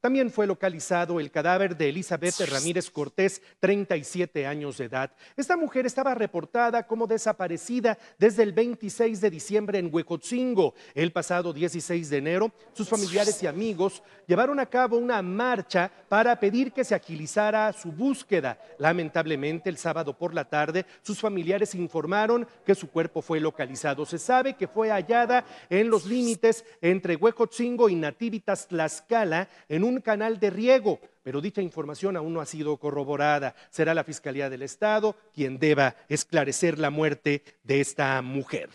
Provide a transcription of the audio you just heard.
También fue localizado el cadáver de Elizabeth Ramírez Cortés, 37 años de edad. Esta mujer estaba reportada como desaparecida desde el 26 de diciembre en Huecotzingo. El pasado 16 de enero, sus familiares y amigos llevaron a cabo una marcha para pedir que se agilizara su búsqueda. Lamentablemente, el sábado por la tarde, sus familiares informaron que su cuerpo fue localizado. Se sabe que fue hallada en los límites entre Huecotzingo y Nativitas Tlaxcala en un un canal de riego, pero dicha información aún no ha sido corroborada. Será la Fiscalía del Estado quien deba esclarecer la muerte de esta mujer.